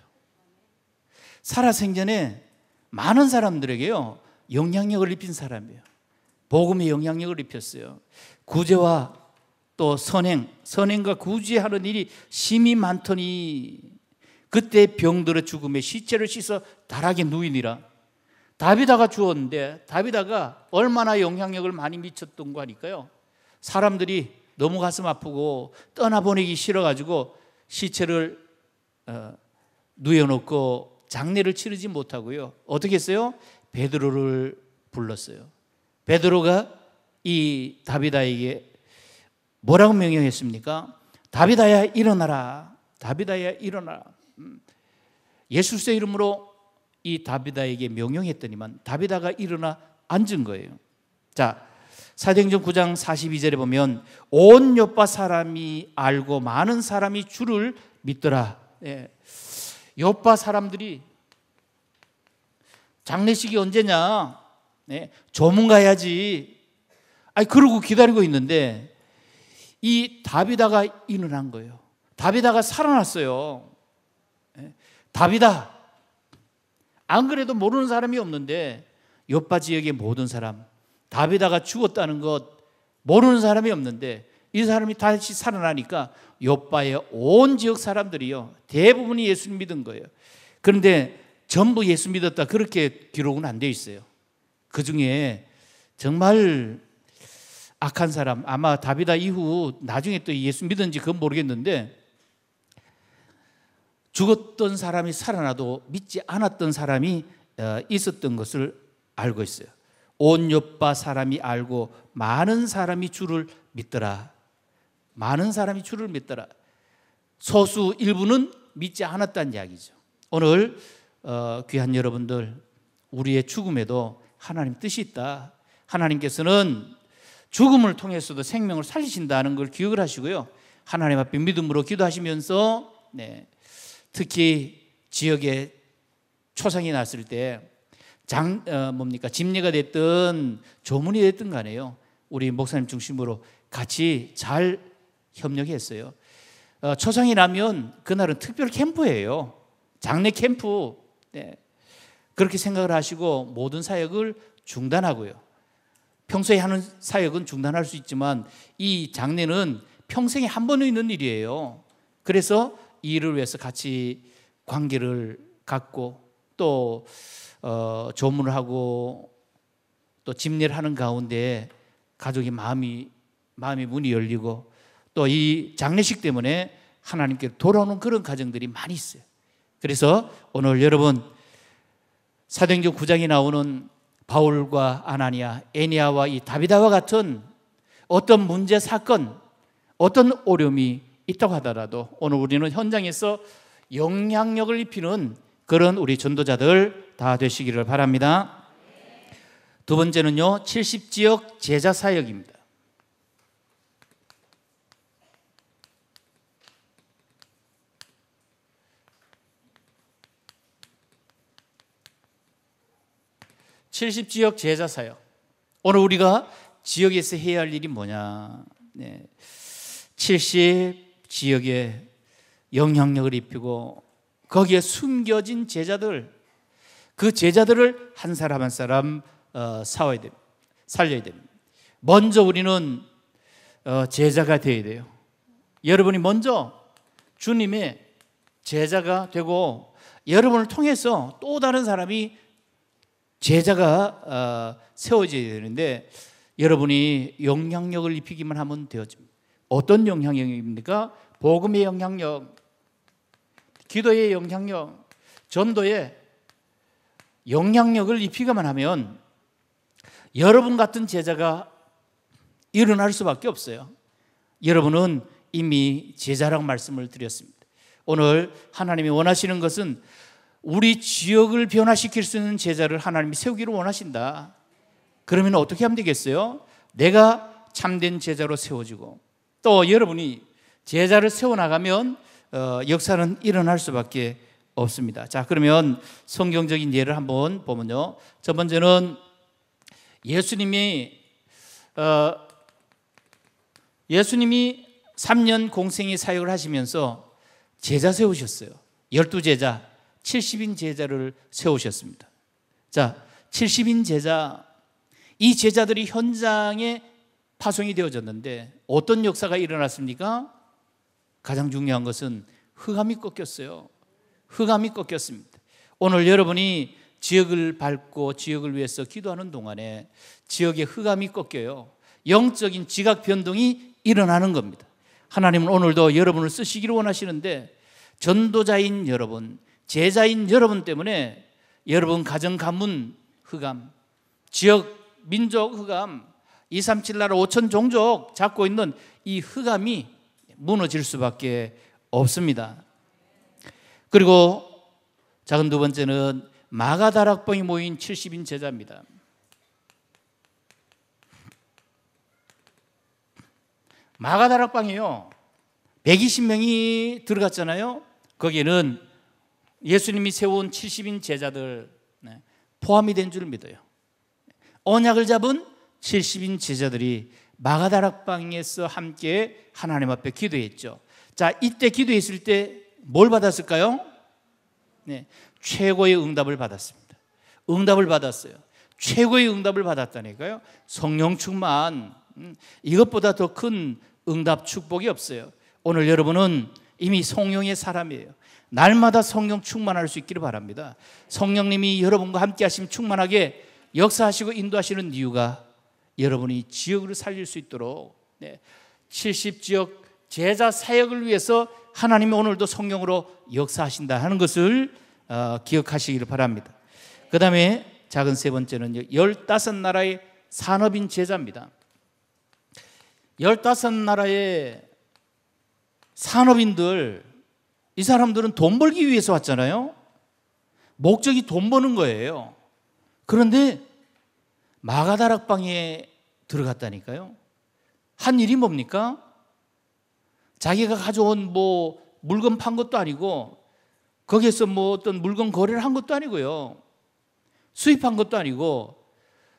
살아생전에 많은 사람들에게요, 영향력을 입힌 사람이에요. 복음의 영향력을 입혔어요. 구제와 또 선행, 선행과 구제하는 일이 심히 많더니 그때 병들의 죽음에 시체를 씻어 다락에 누이니라. 다비다가 주었는데 다비다가 얼마나 영향력을 많이 미쳤던 거 하니까요. 사람들이 너무 가슴 아프고 떠나보내기 싫어가지고 시체를 어, 누여놓고 장례를 치르지 못하고요. 어떻게 했어요? 베드로를 불렀어요. 베드로가 이 다비다에게 뭐라고 명령했습니까? 다비다야 일어나라. 다비다야 일어나라. 음. 예수의 이름으로 이 다비다에게 명령했더니만 다비다가 일어나 앉은 거예요. 자, 사도행전 9장 42절에 보면 온 요파 사람이 알고 많은 사람이 주를 믿더라. 예. 요파 사람들이 장례식이 언제냐? 예. 조문 가야지. 아니 그러고 기다리고 있는데 이 다비다가 일어난 거예요. 다비다가 살아났어요. 예. 다비다. 안 그래도 모르는 사람이 없는데 요파 지역의 모든 사람 다비다가 죽었다는 것 모르는 사람이 없는데 이 사람이 다시 살아나니까 요바의 온 지역 사람들이요 대부분이 예수 믿은 거예요. 그런데 전부 예수 믿었다 그렇게 기록은 안돼 있어요. 그 중에 정말 악한 사람 아마 다비다 이후 나중에 또 예수 믿은지 그건 모르겠는데 죽었던 사람이 살아나도 믿지 않았던 사람이 어, 있었던 것을 알고 있어요. 온 옆바 사람이 알고 많은 사람이 주를 믿더라. 많은 사람이 주를 믿더라. 소수 일부는 믿지 않았다는 이야기죠. 오늘 어, 귀한 여러분들 우리의 죽음에도 하나님 뜻이 있다. 하나님께서는 죽음을 통해서도 생명을 살리신다는 걸 기억을 하시고요. 하나님 앞에 믿음으로 기도하시면서 네, 특히 지역에 초상이 났을 때장 어, 뭡니까 집례가 됐든 조문이 됐든 간에요. 우리 목사님 중심으로 같이 잘 협력했어요. 어, 초상이라면 그날은 특별 캠프예요. 장례 캠프. 네. 그렇게 생각을 하시고 모든 사역을 중단하고요. 평소에 하는 사역은 중단할 수 있지만 이 장례는 평생에 한 번 있는 일이에요. 그래서 이 일을 위해서 같이 관계를 갖고 또 어, 조문하고 을또 집례를 하는 가운데 가족의 마음이 마음의 문이 열리고 또 이 장례식 때문에 하나님께 돌아오는 그런 가정들이 많이 있어요. 그래서 오늘 여러분 사도행전 9장에 나오는 바울과 아나니아, 에니아와 이 다비다와 같은 어떤 문제 사건, 어떤 어려움이 있다고 하더라도 오늘 우리는 현장에서 영향력을 입히는 그런 우리 전도자들 다 되시기를 바랍니다. 두 번째는요, 70지역 제자 사역입니다. 칠십 지역 제자 사역. 오늘 우리가 지역에서 해야 할 일이 뭐냐? 네. 70 지역에 영향력을 입히고 거기에 숨겨진 제자들 그 제자들을 한 사람 한 사람 어, 사와야 됩니다. 살려야 됩니다. 먼저 우리는 어, 제자가 되어야 돼요. 여러분이 먼저 주님의 제자가 되고 여러분을 통해서 또 다른 사람이 제자가 어, 세워져야 되는데 여러분이 영향력을 입히기만 하면 되어집니다. 어떤 영향력입니까? 복음의 영향력, 기도의 영향력, 전도의 영향력을 입히기만 하면 여러분 같은 제자가 일어날 수밖에 없어요. 여러분은 이미 제자라고 말씀을 드렸습니다. 오늘 하나님이 원하시는 것은 우리 지역을 변화시킬 수 있는 제자를 하나님이 세우기를 원하신다. 그러면 어떻게 하면 되겠어요? 내가 참된 제자로 세워지고 또 여러분이 제자를 세워나가면 어, 역사는 일어날 수밖에 없습니다. 자, 그러면 성경적인 예를 한번 보면요. 첫 번째는 예수님이 어, 예수님이 3년 공생의 사역을 하시면서 제자 세우셨어요. 열두 제자, 70인 제자를 세우셨습니다. 자, 70인 제자 이 제자들이 현장에 파송이 되어졌는데 어떤 역사가 일어났습니까? 가장 중요한 것은 흑암이 꺾였어요. 흑암이 꺾였습니다. 오늘 여러분이 지역을 밟고 지역을 위해서 기도하는 동안에 지역의 흑암이 꺾여요. 영적인 지각 변동이 일어나는 겁니다. 하나님은 오늘도 여러분을 쓰시기를 원하시는데 전도자인 여러분, 제자인 여러분 때문에 여러분 가정 가문 흑암, 지역 민족 흑암, 237 나라 5천 종족 잡고 있는 이 흑암이 무너질 수밖에 없습니다. 그리고 작은 두 번째는 마가다락방이 모인 70인 제자입니다. 마가다락방이요. 120명이 들어갔잖아요. 거기는 예수님이 세운 70인 제자들 네, 포함이 된 줄 믿어요. 언약을 잡은 70인 제자들이 마가다락방에서 함께 하나님 앞에 기도했죠. 자, 이때 기도했을 때뭘 받았을까요? 네, 최고의 응답을 받았습니다. 응답을 받았어요. 최고의 응답을 받았다니까요. 성령 충만 음, 이것보다 더 큰 응답 축복이 없어요. 오늘 여러분은 이미 성령의 사람이에요. 날마다 성령 충만할 수 있기를 바랍니다. 성령님이 여러분과 함께 하심 충만하게 역사하시고 인도하시는 이유가 여러분이 지역을 살릴 수 있도록 70지역 제자 사역을 위해서 하나님이 오늘도 성령으로 역사하신다 하는 것을 어, 기억하시기를 바랍니다. 그 다음에 작은 세 번째는 열다섯 나라의 산업인 제자입니다. 열다섯 나라의 산업인들, 이 사람들은 돈 벌기 위해서 왔잖아요. 목적이 돈 버는 거예요. 그런데 마가다락방에 들어갔다니까요. 한 일이 뭡니까? 자기가 가져온 뭐 물건 판 것도 아니고 거기에서 뭐 어떤 물건 거래를 한 것도 아니고요. 수입한 것도 아니고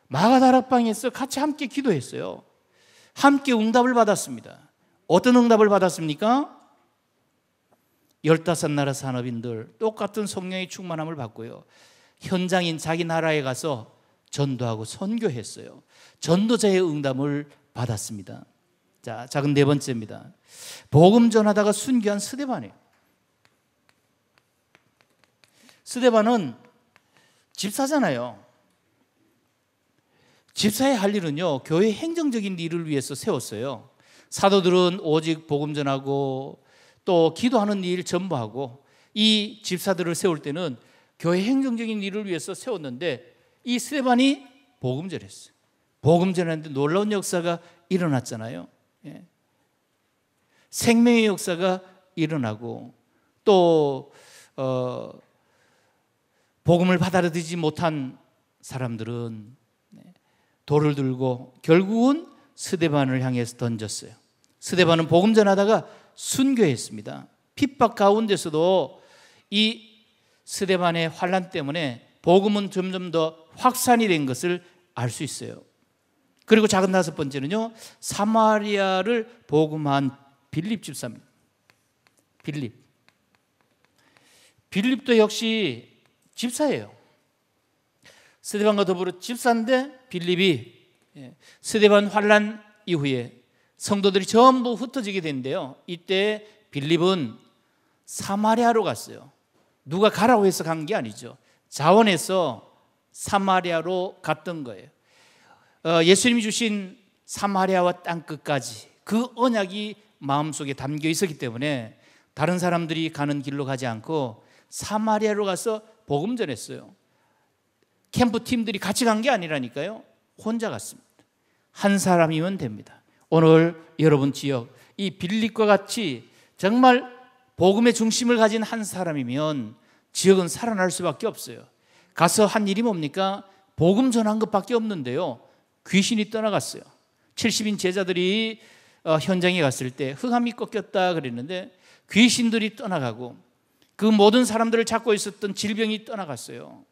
마가다락방에서 같이 함께 기도했어요. 함께 응답을 받았습니다. 어떤 응답을 받았습니까? 열다섯 나라 산업인들 똑같은 성령의 충만함을 받고요. 현장인 자기 나라에 가서 전도하고 선교했어요. 전도자의 응답을 받았습니다. 자, 작은 네 번째입니다. 복음 전하다가 순교한 스데반이에요. 스데반은 집사잖아요. 집사의 할 일은요, 교회 행정적인 일을 위해서 세웠어요. 사도들은 오직 복음 전하고 또 기도하는 일 전부하고 이 집사들을 세울 때는 교회 행정적인 일을 위해서 세웠는데 이 스데반이 복음 전했어요. 복음 전했는데 놀라운 역사가 일어났잖아요. 예. 생명의 역사가 일어나고 또 어, 복음을 받아들이지 못한 사람들은 네, 돌을 들고 결국은 스데반을 향해서 던졌어요. 스데반은 복음 전하다가 순교했습니다. 핍박 가운데서도 이 스데반의 환란 때문에 복음은 점점 더 확산이 된 것을 알 수 있어요. 그리고 작은 다섯 번째는요. 사마리아를 복음한 빌립 집사입니다. 빌립. 빌립도 역시 집사예요. 스데반과 더불어 집사인데 빌립이 예, 스데반 환란 이후에 성도들이 전부 흩어지게 되는데요. 이때 빌립은 사마리아로 갔어요. 누가 가라고 해서 간 게 아니죠. 자원해서 사마리아로 갔던 거예요. 어, 예수님이 주신 사마리아와 땅 끝까지 그 언약이 마음속에 담겨 있었기 때문에 다른 사람들이 가는 길로 가지 않고 사마리아로 가서 복음 전했어요. 캠프 팀들이 같이 간 게 아니라니까요. 혼자 갔습니다. 한 사람이면 됩니다. 오늘 여러분 지역 이 빌립과 같이 정말 복음의 중심을 가진 한 사람이면 지역은 살아날 수밖에 없어요. 가서 한 일이 뭡니까? 복음 전한 것밖에 없는데요. 귀신이 떠나갔어요. 70인 제자들이 어, 현장에 갔을 때 흑암이 꺾였다 그랬는데 귀신들이 떠나가고 그 모든 사람들을 찾고 있었던 질병이 떠나갔어요.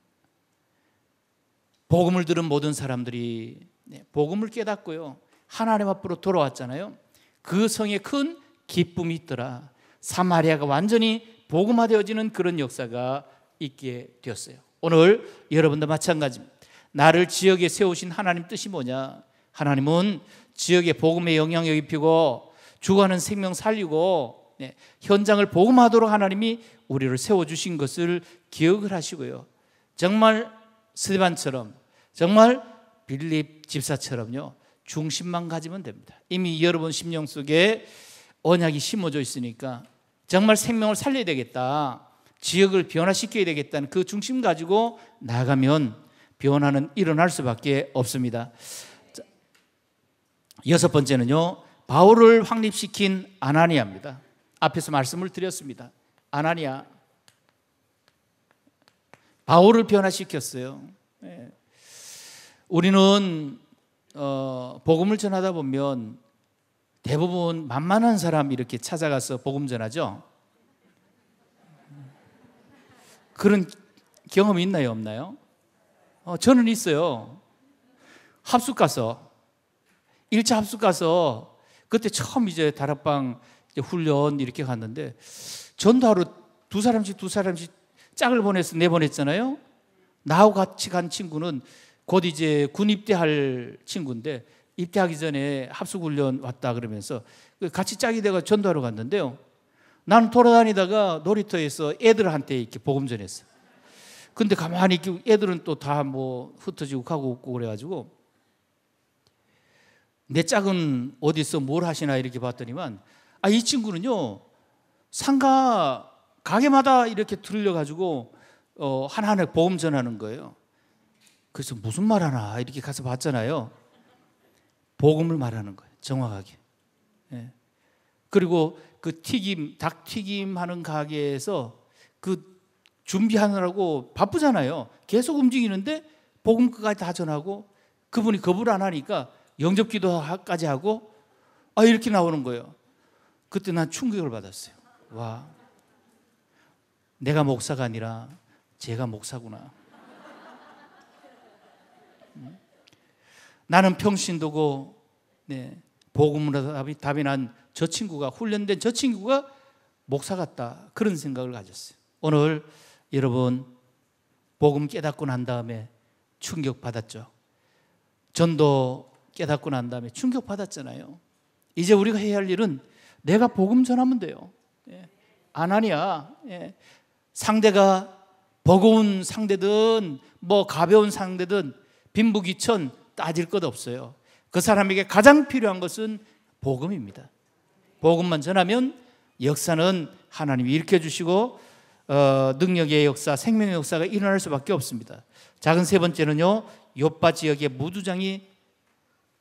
복음을 들은 모든 사람들이 네, 복음을 깨닫고요. 하나님 앞으로 돌아왔잖아요. 그 성에 큰 기쁨이 있더라. 사마리아가 완전히 복음화되어지는 그런 역사가 있게 되었어요. 오늘 여러분도 마찬가지입니다. 나를 지역에 세우신 하나님 뜻이 뭐냐? 하나님은 지역에 복음의 영향력 입히고 주관가는 생명 살리고 네, 현장을 복음하도록 하나님이 우리를 세워주신 것을 기억을 하시고요. 정말 스테반처럼 정말 빌립 집사처럼요. 중심만 가지면 됩니다. 이미 여러분 심령 속에 언약이 심어져 있으니까 정말 생명을 살려야 되겠다. 지역을 변화시켜야 되겠다는 그 중심 가지고 나가면 변화는 일어날 수밖에 없습니다. 자, 여섯 번째는요. 바울을 확립시킨 아나니아입니다. 앞에서 말씀을 드렸습니다. 아나니아 바울을 변화시켰어요. 예. 우리는 어, 복음을 전하다 보면 대부분 만만한 사람 이렇게 찾아가서 복음 전하죠. 그런 경험이 있나요 없나요? 어, 저는 있어요. 합숙 가서 1차 합숙 가서 그때 처음 이제 다락방 이제 훈련 이렇게 갔는데 전도하러두 사람씩 두 사람씩 짝을 보내서 내보냈잖아요. 나하고 같이 간 친구는 곧 이제 군 입대할 친구인데 입대하기 전에 합숙 훈련 왔다 그러면서 그 같이 짝이 돼가 전도하러 갔는데요. 나는 돌아다니다가 놀이터에서 애들한테 이렇게 보금 전했어. 요 근데 가만히 있고 애들은 또 다 뭐 흩어지고 가고 웃고 그래가지고 내 짝은 어디서 뭘 하시나 이렇게 봤더니만 아 이 친구는요 상가 가게마다 이렇게 들려가지고 어, 하나하나 보험 전하는 거예요. 그래서 무슨 말 하나 이렇게 가서 봤잖아요. 복음을 말하는 거예요. 정확하게. 예. 그리고 그 튀김 닭 튀김 하는 가게에서 그 준비하느라고 바쁘잖아요. 계속 움직이는데 복음 끝까지 다 전하고 그분이 거부를 안 하니까 영접 기도까지 하고 아 이렇게 나오는 거예요. 그때 난 충격을 받았어요. 와. 내가 목사가 아니라 제가 목사구나. 음? 나는 평신도고 그, 네, 복음으로 답이, 답이 난 저 친구가 훈련된 저 친구가 목사 같다 그런 생각을 가졌어요. 오늘 여러분 복음 깨닫고 난 다음에 충격받았죠. 전도 깨닫고 난 다음에 충격받았잖아요. 이제 우리가 해야 할 일은 내가 복음 전하면 돼요. 예. 아나니아 예. 상대가 버거운 상대든 뭐 가벼운 상대든 빈부귀천 따질 것 없어요. 그 사람에게 가장 필요한 것은 복음입니다. 복음만 전하면 역사는 하나님이 일으켜 주시고 어, 능력의 역사, 생명의 역사가 일어날 수밖에 없습니다. 작은 세 번째는요. 요바 지역의 무두장이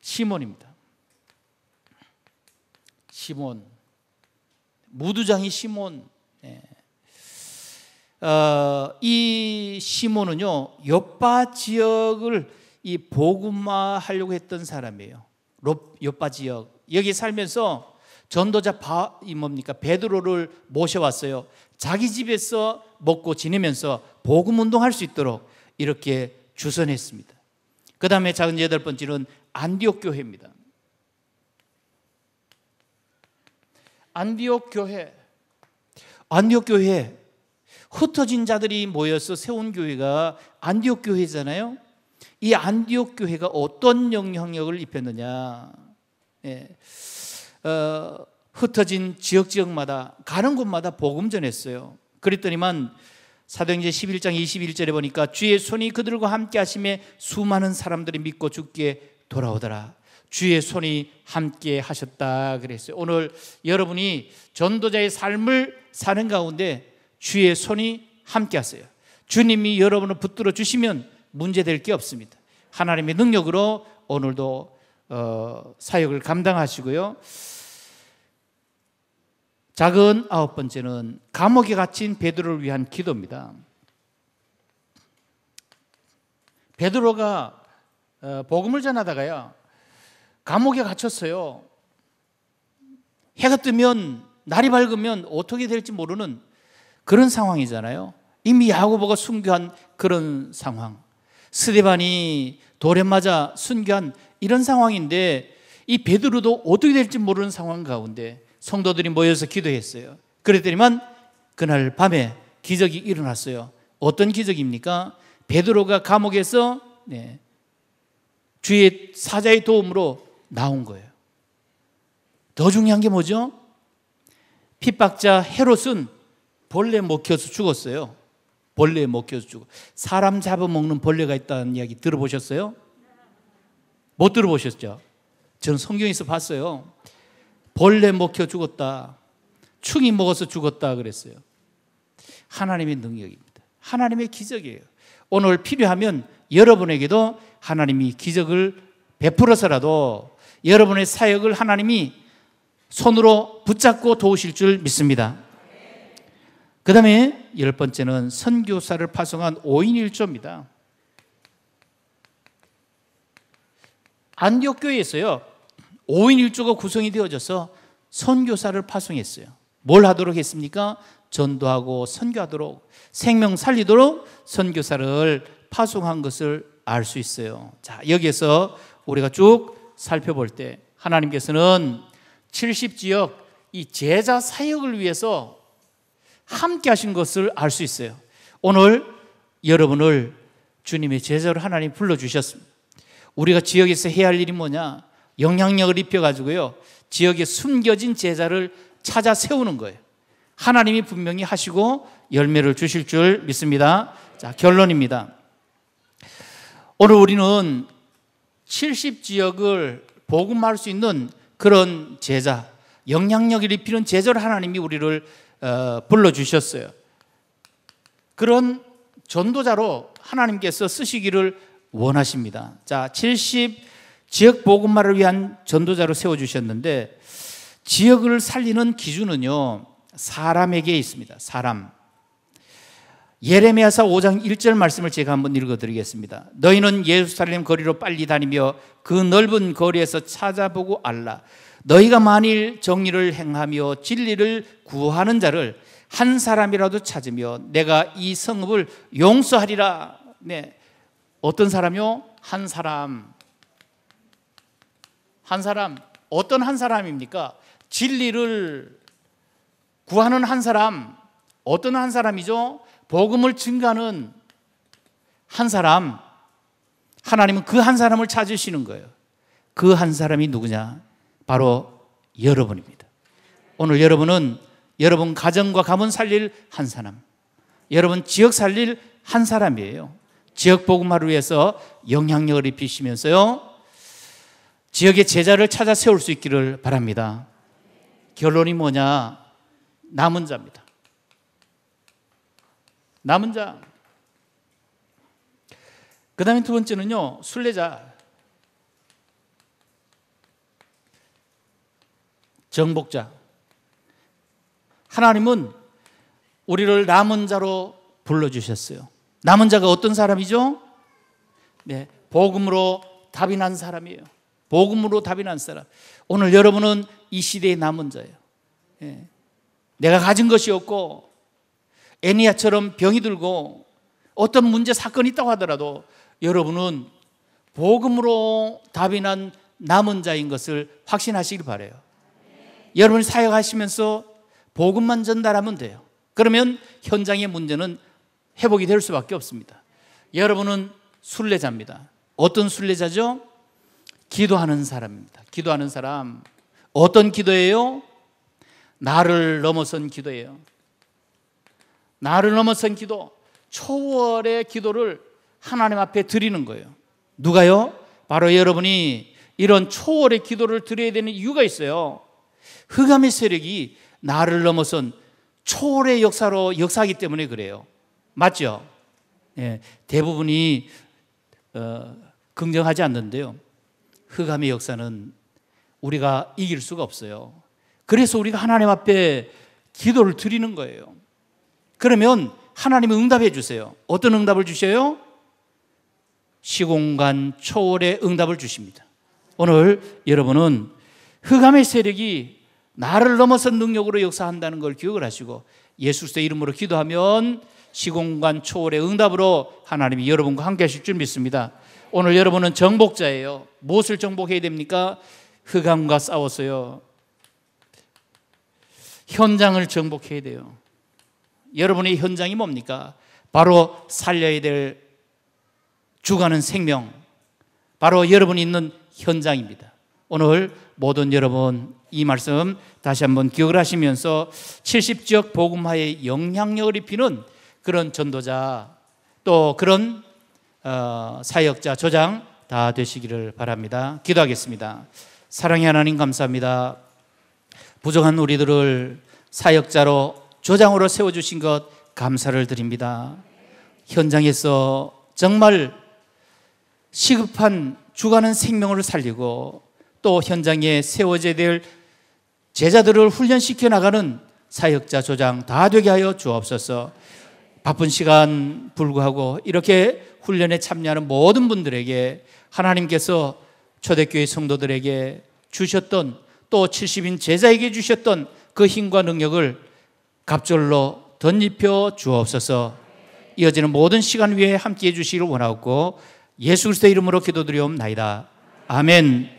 시몬입니다. 시몬. 무두장이 시몬. 네. 어, 이 시몬은요. 요바 지역을 이 복음화하려고 했던 사람이에요. 요바 지역. 여기 살면서 전도자 바, 이 뭡니까? 베드로를 모셔왔어요. 자기 집에서 먹고 지내면서 복음 운동할 수 있도록 이렇게 주선했습니다. 그 다음에 작은 여덟 번째는 안디옥 교회입니다. 안디옥 교회, 안디옥 교회 흩어진 자들이 모여서 세운 교회가 안디옥 교회잖아요. 이 안디옥 교회가 어떤 영향력을 입혔느냐? 예. 어, 흩어진 지역 지역마다 가는 곳마다 복음 전했어요. 그랬더니만 사도행제 11장 21절에 보니까 주의 손이 그들과 함께 하심에 수많은 사람들이 믿고 죽기 돌아오더라. 주의 손이 함께 하셨다 그랬어요. 오늘 여러분이 전도자의 삶을 사는 가운데 주의 손이 함께 하세요. 주님이 여러분을 붙들어 주시면 문제될 게 없습니다. 하나님의 능력으로 오늘도 어, 사역을 감당하시고요. 작은 아홉 번째는 감옥에 갇힌 베드로를 위한 기도입니다. 베드로가 어, 복음을 전하다가요. 감옥에 갇혔어요. 해가 뜨면 날이 밝으면 어떻게 될지 모르는 그런 상황이잖아요. 이미 야고보가 순교한 그런 상황. 스데반이 돌에 맞아 순교한 이런 상황인데 이 베드로도 어떻게 될지 모르는 상황 가운데 성도들이 모여서 기도했어요. 그랬더니만 그날 밤에 기적이 일어났어요. 어떤 기적입니까? 베드로가 감옥에서 네, 주의 사자의 도움으로 나온 거예요. 더 중요한 게 뭐죠? 핍박자 헤롯은 벌레 먹혀서 죽었어요. 벌레 먹혀서 죽어. 사람 잡아먹는 벌레가 있다는 이야기 들어보셨어요? 못 들어보셨죠? 저는 성경에서 봤어요. 벌레 먹혀 죽었다. 충이 먹어서 죽었다 그랬어요. 하나님의 능력입니다. 하나님의 기적이에요. 오늘 필요하면 여러분에게도 하나님이 기적을 베풀어서라도 여러분의 사역을 하나님이 손으로 붙잡고 도우실 줄 믿습니다. 그 다음에 열 번째는 선교사를 파송한 5인 1조입니다. 안디옥 교회에서요. 5인 1조가 구성이 되어져서 선교사를 파송했어요. 뭘 하도록 했습니까? 전도하고 선교하도록 생명 살리도록 선교사를 파송한 것을 알 수 있어요. 자, 여기에서 우리가 쭉 살펴볼 때 하나님께서는 70지역 이 제자 사역을 위해서 함께 하신 것을 알 수 있어요. 오늘 여러분을 주님의 제자로 하나님 불러주셨습니다. 우리가 지역에서 해야 할 일이 뭐냐? 영향력을 입혀가지고요. 지역에 숨겨진 제자를 찾아 세우는 거예요. 하나님이 분명히 하시고 열매를 주실 줄 믿습니다. 자, 결론입니다. 오늘 우리는 70지역을 복음할 수 있는 그런 제자, 영향력을 입히는 제자로 하나님이 우리를 어, 불러주셨어요. 그런 전도자로 하나님께서 쓰시기를 원하십니다. 자, 70 지역 보음마를 위한 전도자로 세워주셨는데 지역을 살리는 기준은요 사람에게 있습니다 사람 예레미야서 5장 1절 말씀을 제가 한번 읽어드리겠습니다 너희는 예루살렘 거리로 빨리 다니며 그 넓은 거리에서 찾아보고 알라 너희가 만일 정의를 행하며 진리를 구하는 자를 한 사람이라도 찾으며 내가 이 성읍을 용서하리라 네. 어떤 사람요? 한 사람 한 사람 어떤 한 사람입니까? 진리를 구하는 한 사람 어떤 한 사람이죠? 복음을 증가하는 한 사람 하나님은 그 한 사람을 찾으시는 거예요. 그 한 사람이 누구냐? 바로 여러분입니다. 오늘 여러분은 여러분 가정과 가문 살릴 한 사람, 여러분 지역 살릴 한 사람이에요. 지역 복음화를 위해서 영향력을 입히시면서요. 지역의 제자를 찾아 세울 수 있기를 바랍니다. 결론이 뭐냐? 남은 자입니다. 남은 자. 그 다음에 두 번째는요, 순례자. 정복자. 하나님은 우리를 남은 자로 불러주셨어요. 남은 자가 어떤 사람이죠? 네, 복음으로 답이 난 사람이에요. 복음으로 답이 난 사람. 오늘 여러분은 이 시대의 남은 자예요. 예. 내가 가진 것이 없고 애니아처럼 병이 들고 어떤 문제 사건이 있다고 하더라도 여러분은 복음으로 답이 난 남은 자인 것을 확신하시길 바래요. 네. 여러분이 사역하시면서 복음만 전달하면 돼요. 그러면 현장의 문제는 회복이 될 수밖에 없습니다. 여러분은 순례자입니다. 어떤 순례자죠? 기도하는 사람입니다. 기도하는 사람. 어떤 기도예요? 나를 넘어선 기도예요. 나를 넘어선 기도. 초월의 기도를 하나님 앞에 드리는 거예요. 누가요? 바로 여러분이 이런 초월의 기도를 드려야 되는 이유가 있어요. 흑암의 세력이 나를 넘어선 초월의 역사로 역사하기 때문에 그래요. 맞죠? 예, 대부분이 어, 긍정하지 않는데요. 흑암의 역사는 우리가 이길 수가 없어요. 그래서 우리가 하나님 앞에 기도를 드리는 거예요. 그러면 하나님이 응답해 주세요. 어떤 응답을 주셔요? 시공간 초월의 응답을 주십니다. 오늘 여러분은 흑암의 세력이 나를 넘어선 능력으로 역사한다는 걸 기억을 하시고 예수의 이름으로 기도하면 시공간 초월의 응답으로 하나님이 여러분과 함께 하실 줄 믿습니다. 오늘 여러분은 정복자예요. 무엇을 정복해야 됩니까? 흑암과 싸웠어요. 현장을 정복해야 돼요. 여러분의 현장이 뭡니까? 바로 살려야 될 주가는 생명. 바로 여러분이 있는 현장입니다. 오늘 모든 여러분 이 말씀 다시 한번 기억을 하시면서 70지역 복음화의 영향력을 입히는 그런 전도자 또 그런 어, 사역자 조장 다 되시기를 바랍니다. 기도하겠습니다. 사랑의 하나님 감사합니다. 부족한 우리들을 사역자로 조장으로 세워주신 것 감사를 드립니다. 현장에서 정말 시급한 주가는 생명을 살리고 또 현장에 세워져야 될 제자들을 훈련시켜 나가는 사역자 조장 다 되게 하여 주옵소서. 바쁜 시간 불구하고 이렇게 훈련에 참여하는 모든 분들에게 하나님께서 초대교회 성도들에게 주셨던 또 70인 제자에게 주셨던 그 힘과 능력을 갑절로 덧입혀 주옵소서 이어지는 모든 시간 위에 함께해 주시기를 원하고 예수 그리스도 이름으로 기도드리옵나이다. 아멘.